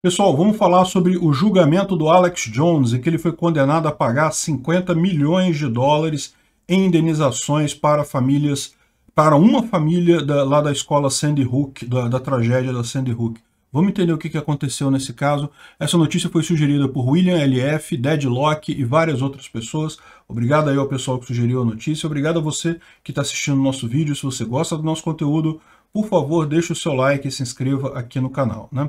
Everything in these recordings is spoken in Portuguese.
Pessoal, vamos falar sobre o julgamento do Alex Jones, em que ele foi condenado a pagar 50 milhões de dólares em indenizações para famílias, para uma família da, lá da escola Sandy Hook, da, da, tragédia da Sandy Hook. Vamos entender o que, que aconteceu nesse caso. Essa notícia foi sugerida por William LF, Deadlock e várias outras pessoas. Obrigado aí ao pessoal que sugeriu a notícia. Obrigado a você que está assistindo o nosso vídeo. Se você gosta do nosso conteúdo, por favor, deixe o seu like e se inscreva aqui no canal. Né?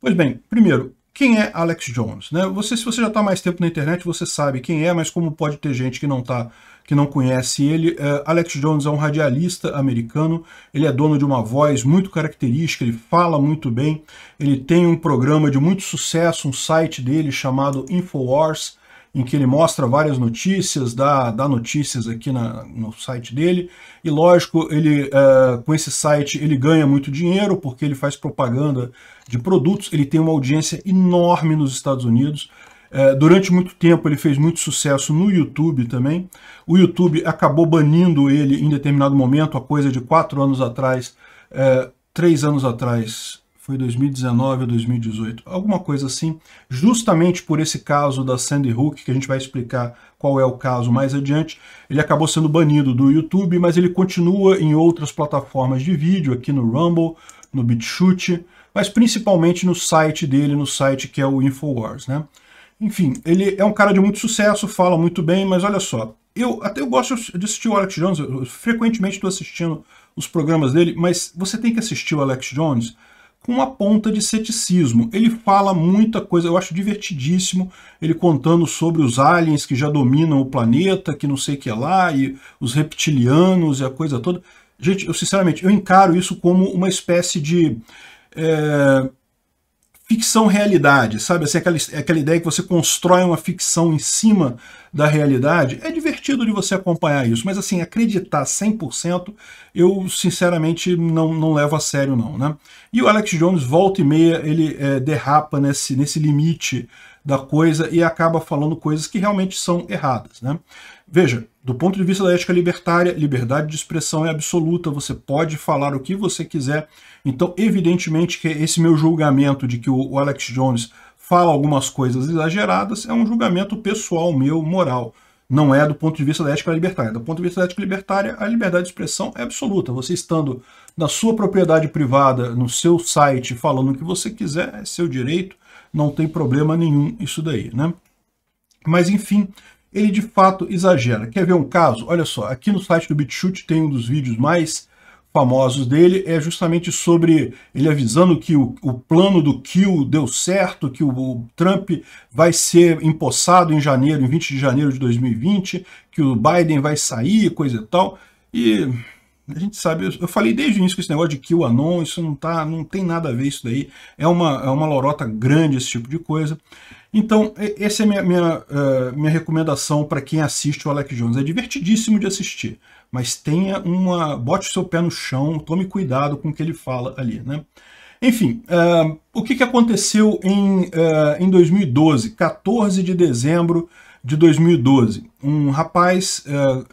Pois bem, primeiro, quem é Alex Jones? Né? Você, se você já está mais tempo na internet, você sabe quem é, mas como pode ter gente que não está que não conhece ele, é, Alex Jones é um radialista americano, ele é dono de uma voz muito característica, ele fala muito bem, ele tem um programa de muito sucesso, um site dele chamado Infowars, em que ele mostra várias notícias, dá, dá notícias aqui na, no site dele. E lógico, ele é, com esse site ele ganha muito dinheiro porque ele faz propaganda de produtos, ele tem uma audiência enorme nos Estados Unidos. É, durante muito tempo ele fez muito sucesso no YouTube também. O YouTube acabou banindo ele em determinado momento, a coisa de quatro anos atrás, é, três anos atrás, foi 2019 ou 2018, alguma coisa assim, justamente por esse caso da Sandy Hook, que a gente vai explicar qual é o caso mais adiante, ele acabou sendo banido do YouTube, mas ele continua em outras plataformas de vídeo, aqui no Rumble, no BitChute, mas principalmente no site dele, no site que é o Infowars, né? Enfim, ele é um cara de muito sucesso, fala muito bem, mas olha só, eu até eu gosto de assistir o Alex Jones, eu, frequentemente estou assistindo os programas dele, mas você tem que assistir o Alex Jones com uma ponta de ceticismo. Ele fala muita coisa, eu acho divertidíssimo, ele contando sobre os aliens que já dominam o planeta, que não sei o que é lá, e os reptilianos e a coisa toda. Gente, eu sinceramente, eu encaro isso como uma espécie de é, ficção-realidade, sabe? Assim, aquela, é aquela ideia que você constrói uma ficção em cima da realidade. É divertido de você acompanhar isso, mas assim, acreditar 100%, eu sinceramente não, não levo a sério não, né? E o Alex Jones, volta e meia, ele é, derrapa nesse, nesse limite da coisa e acaba falando coisas que realmente são erradas, né? Veja, do ponto de vista da ética libertária, liberdade de expressão é absoluta, você pode falar o que você quiser. Então, evidentemente que esse meu julgamento de que o Alex Jones fala algumas coisas exageradas é um julgamento pessoal meu, moral. Não é do ponto de vista da ética libertária. Do ponto de vista da ética libertária, a liberdade de expressão é absoluta. Você estando na sua propriedade privada, no seu site, falando o que você quiser, é seu direito, não tem problema nenhum isso daí, né? Mas enfim, ele de fato exagera. Quer ver um caso? Olha só, aqui no site do BitChute tem um dos vídeos mais famosos dele, é justamente sobre ele avisando que o, o plano do Kill deu certo, que o, o, Trump vai ser empossado em janeiro, em 20 de janeiro de 2020, que o Biden vai sair, coisa e tal. E a gente sabe, eu, eu falei desde o início que esse negócio de Kill Anon, isso não, tá, não tem nada a ver isso daí, é uma, é uma lorota grande esse tipo de coisa. Então, essa é minha, minha, uh, minha recomendação para quem assiste o Alex Jones. É divertidíssimo de assistir, mas tenha uma. bote o seu pé no chão, tome cuidado com o que ele fala ali. Né? Enfim, uh, o que, que aconteceu em, uh, em 2012, 14 de dezembro de 2012? Um rapaz,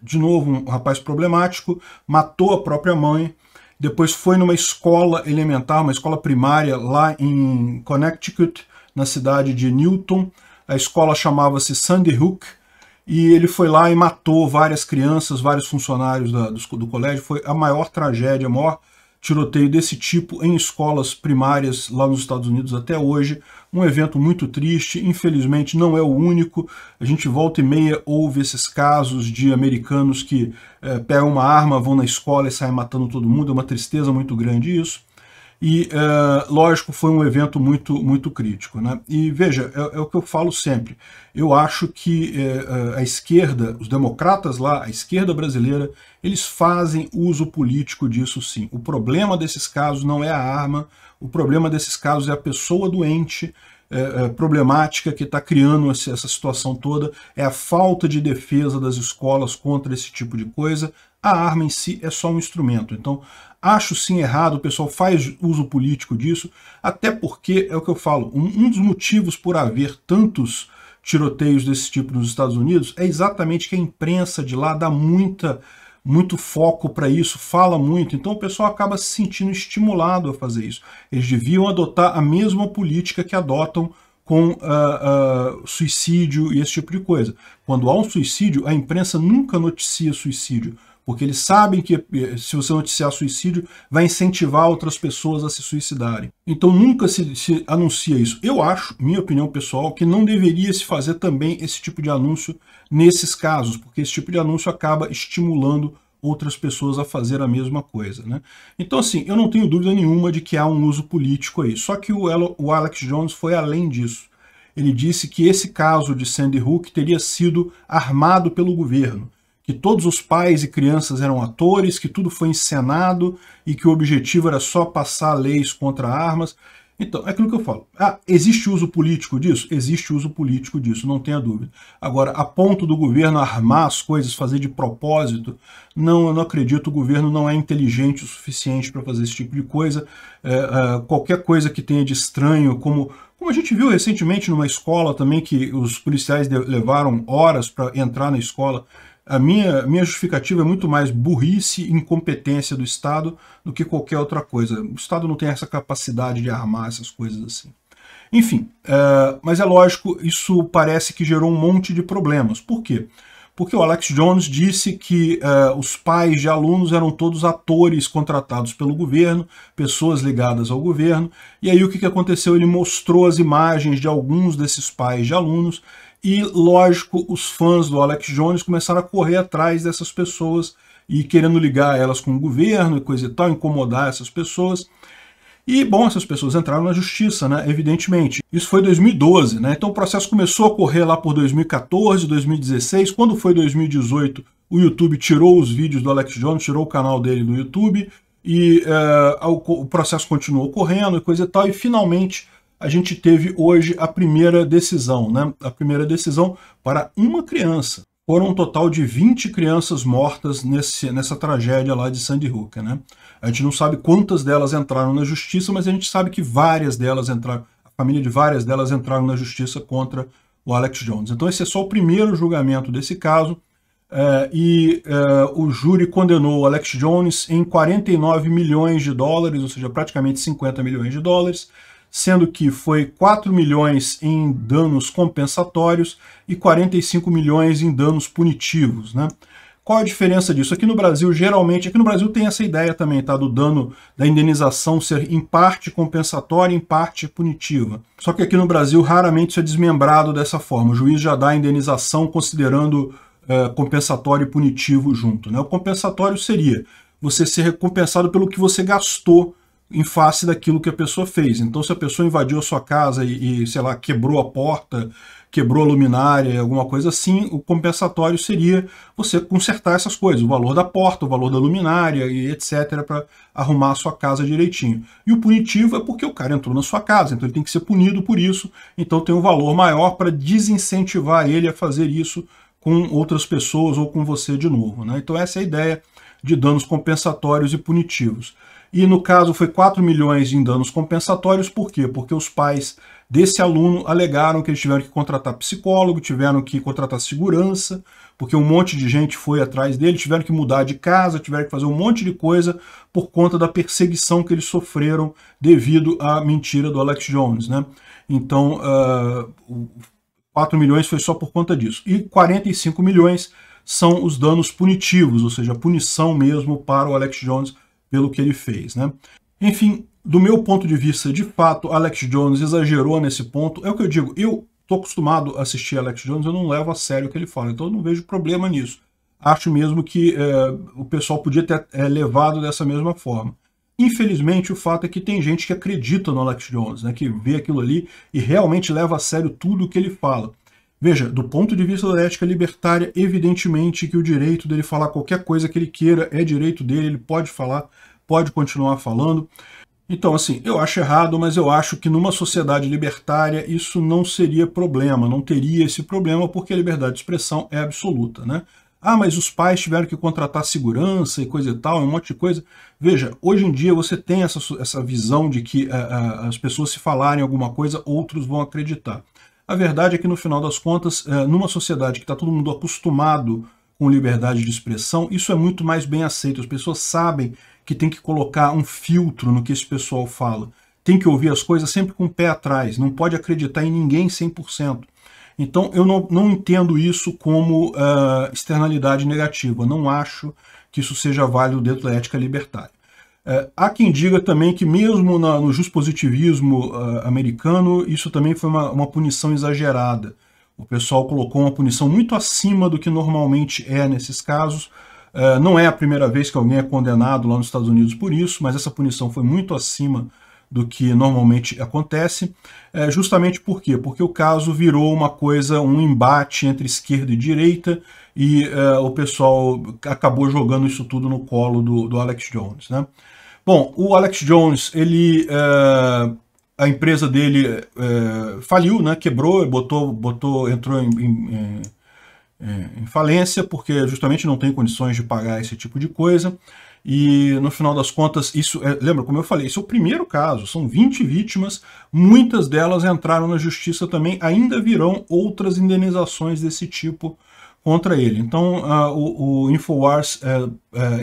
de novo, um rapaz problemático, matou a própria mãe. Depois foi numa escola elementar, uma escola primária lá em Connecticut, na cidade de Newton. A escola chamava-se Sandy Hook e ele foi lá e matou várias crianças, vários funcionários da, do, do, colégio. Foi a maior tragédia, o maior tiroteio desse tipo em escolas primárias lá nos Estados Unidos até hoje. Um evento muito triste, infelizmente não é o único. A gente volta e meia ouve esses casos de americanos que é, pegam uma arma, vão na escola e saem matando todo mundo. É uma tristeza muito grande isso. E, é, lógico, foi um evento muito, muito crítico. Né? E veja, é, é o que eu falo sempre. Eu acho que é, a esquerda, os democratas lá, a esquerda brasileira, eles fazem uso político disso sim. O problema desses casos não é a arma, o problema desses casos é a pessoa doente, é, é, problemática que está criando essa situação toda, é a falta de defesa das escolas contra esse tipo de coisa, a arma em si é só um instrumento. Então, acho sim errado, o pessoal faz uso político disso, até porque, é o que eu falo, um, um dos motivos por haver tantos tiroteios desse tipo nos Estados Unidos é exatamente que a imprensa de lá dá muita muito foco para isso, fala muito, então o pessoal acaba se sentindo estimulado a fazer isso. Eles deviam adotar a mesma política que adotam com uh, uh, suicídio e esse tipo de coisa. Quando há um suicídio, a imprensa nunca noticia suicídio porque eles sabem que eh, se você noticiar suicídio, vai incentivar outras pessoas a se suicidarem. Então nunca se, se, anuncia isso. Eu acho, minha opinião pessoal, que não deveria se fazer também esse tipo de anúncio nesses casos, porque esse tipo de anúncio acaba estimulando outras pessoas a fazer a mesma coisa. Né? Então assim, eu não tenho dúvida nenhuma de que há um uso político aí. Só que o, o Alex Jones foi além disso. Ele disse que esse caso de Sandy Hook teria sido armado pelo governo que todos os pais e crianças eram atores, que tudo foi encenado e que o objetivo era só passar leis contra armas. Então, é aquilo que eu falo. Ah, existe uso político disso? Existe uso político disso, não tenha dúvida. Agora, a ponto do governo armar as coisas, fazer de propósito, não, eu não acredito, o governo não é inteligente o suficiente para fazer esse tipo de coisa. É, é, qualquer coisa que tenha de estranho, como, como a gente viu recentemente numa escola também, que os policiais levaram horas para entrar na escola a minha, minha justificativa é muito mais burrice e incompetência do Estado do que qualquer outra coisa. O Estado não tem essa capacidade de armar essas coisas assim. Enfim, uh, mas é lógico, isso parece que gerou um monte de problemas. Por quê? Porque o Alex Jones disse que uh, os pais de alunos eram todos atores contratados pelo governo, pessoas ligadas ao governo, e aí o que, que aconteceu? Ele mostrou as imagens de alguns desses pais de alunos e, lógico, os fãs do Alex Jones começaram a correr atrás dessas pessoas e querendo ligar elas com o governo e coisa e tal, incomodar essas pessoas. E, bom, essas pessoas entraram na justiça, né, evidentemente. Isso foi 2012, né, então o processo começou a correr lá por 2014, 2016. Quando foi 2018, o YouTube tirou os vídeos do Alex Jones, tirou o canal dele no YouTube, e uh, o processo continuou correndo e coisa e tal, e finalmente a gente teve hoje a primeira decisão, né? A primeira decisão para uma criança. Foram um total de 20 crianças mortas nesse, nessa tragédia lá de Sandy Hook, né? A gente não sabe quantas delas entraram na justiça, mas a gente sabe que várias delas entraram, a família de várias delas entraram na justiça contra o Alex Jones. Então esse é só o primeiro julgamento desse caso, é, e é, o júri condenou o Alex Jones em 49 milhões de dólares, ou seja, praticamente 50 milhões de dólares, sendo que foi 4 milhões em danos compensatórios e 45 milhões em danos punitivos, né? Qual a diferença disso? Aqui no Brasil, geralmente, aqui no Brasil tem essa ideia também, tá? Do dano, da indenização ser em parte compensatória, em parte punitiva. Só que aqui no Brasil, raramente isso é desmembrado dessa forma. O juiz já dá a indenização considerando é, compensatório e punitivo junto, né? O compensatório seria você ser recompensado pelo que você gastou em face daquilo que a pessoa fez. Então, se a pessoa invadiu a sua casa e, e, sei lá, quebrou a porta, quebrou a luminária, alguma coisa assim, o compensatório seria você consertar essas coisas, o valor da porta, o valor da luminária e etc, para arrumar a sua casa direitinho. E o punitivo é porque o cara entrou na sua casa, então ele tem que ser punido por isso, então tem um valor maior para desincentivar ele a fazer isso com outras pessoas ou com você de novo. Né? Então essa é a ideia de danos compensatórios e punitivos. E no caso foi 4 milhões em danos compensatórios, por quê? Porque os pais desse aluno alegaram que eles tiveram que contratar psicólogo, tiveram que contratar segurança, porque um monte de gente foi atrás dele, tiveram que mudar de casa, tiveram que fazer um monte de coisa por conta da perseguição que eles sofreram devido à mentira do Alex Jones. Né? Então, uh, ah, 4 milhões foi só por conta disso. E 45 milhões são os danos punitivos, ou seja, a punição mesmo para o Alex Jones pelo que ele fez. Né? Enfim, do meu ponto de vista, de fato, Alex Jones exagerou nesse ponto. É o que eu digo, eu estou acostumado a assistir Alex Jones, eu não levo a sério o que ele fala, então eu não vejo problema nisso. Acho mesmo que é, o pessoal podia ter é, levado dessa mesma forma. Infelizmente, o fato é que tem gente que acredita no Alex Jones, né, que vê aquilo ali e realmente leva a sério tudo o que ele fala. Veja, do ponto de vista da ética libertária, evidentemente que o direito dele falar qualquer coisa que ele queira é direito dele, ele pode falar, pode continuar falando. Então, assim, eu acho errado, mas eu acho que numa sociedade libertária isso não seria problema, não teria esse problema, porque a liberdade de expressão é absoluta, né? Ah, mas os pais tiveram que contratar segurança e coisa e tal, um monte de coisa. Veja, hoje em dia você tem essa, essa visão de que eh, eh, as pessoas se falarem alguma coisa, outros vão acreditar. A verdade é que, no final das contas, é, numa sociedade que está todo mundo acostumado com liberdade de expressão, isso é muito mais bem aceito. As pessoas sabem que tem que colocar um filtro no que esse pessoal fala. Tem que ouvir as coisas sempre com o pé atrás, não pode acreditar em ninguém 100%. Então eu não, não entendo isso como uh, externalidade negativa, não acho que isso seja válido dentro da ética libertária. É, há quem diga também que mesmo na, no juspositivismo uh, americano, isso também foi uma, uma punição exagerada. O pessoal colocou uma punição muito acima do que normalmente é nesses casos. É, não é a primeira vez que alguém é condenado lá nos Estados Unidos por isso, mas essa punição foi muito acima do que normalmente acontece, é, justamente por quê? Porque o caso virou uma coisa, um embate entre esquerda e direita, e é, o pessoal acabou jogando isso tudo no colo do, do Alex Jones. Né? Bom, o Alex Jones, ele é, a empresa dele é, faliu, né? Quebrou, botou, botou, entrou em, em, eh, em, falência porque justamente não tem condições de pagar esse tipo de coisa. E no final das contas, isso, é, lembra como eu falei, isso é o primeiro caso, são 20 vítimas, muitas delas entraram na justiça também, ainda virão outras indenizações desse tipo contra ele. Então uh, o, o, Infowars uh, uh,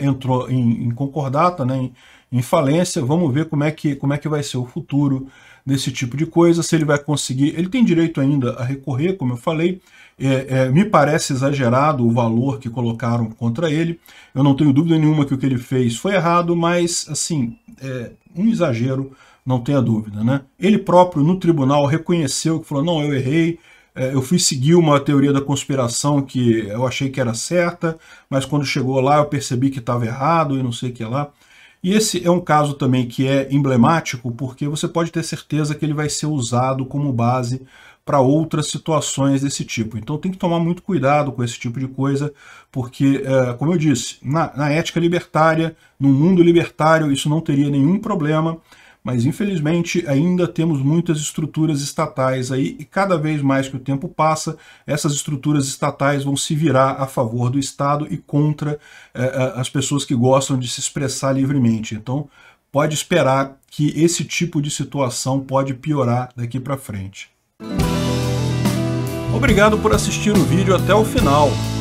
entrou em, em concordata, né, em, em falência. Vamos ver como é que, como é que vai ser o futuro desse tipo de coisa, se ele vai conseguir. Ele tem direito ainda a recorrer, como eu falei. É, é, me parece exagerado o valor que colocaram contra ele. Eu não tenho dúvida nenhuma que o que ele fez foi errado, mas, assim, é um exagero, não tenha dúvida. Né? Ele próprio, no tribunal, reconheceu que falou, não, eu errei, é, eu fui seguir uma teoria da conspiração que eu achei que era certa, mas quando chegou lá eu percebi que estava errado e não sei o que lá. E esse é um caso também que é emblemático, porque você pode ter certeza que ele vai ser usado como base para outras situações desse tipo. Então tem que tomar muito cuidado com esse tipo de coisa, porque, é, como eu disse, na, na ética libertária, no mundo libertário, isso não teria nenhum problema, mas, infelizmente, ainda temos muitas estruturas estatais aí e cada vez mais que o tempo passa, essas estruturas estatais vão se virar a favor do Estado e contra eh, eh as pessoas que gostam de se expressar livremente. Então, pode esperar que esse tipo de situação pode piorar daqui para frente. Obrigado por assistir o vídeo até o final.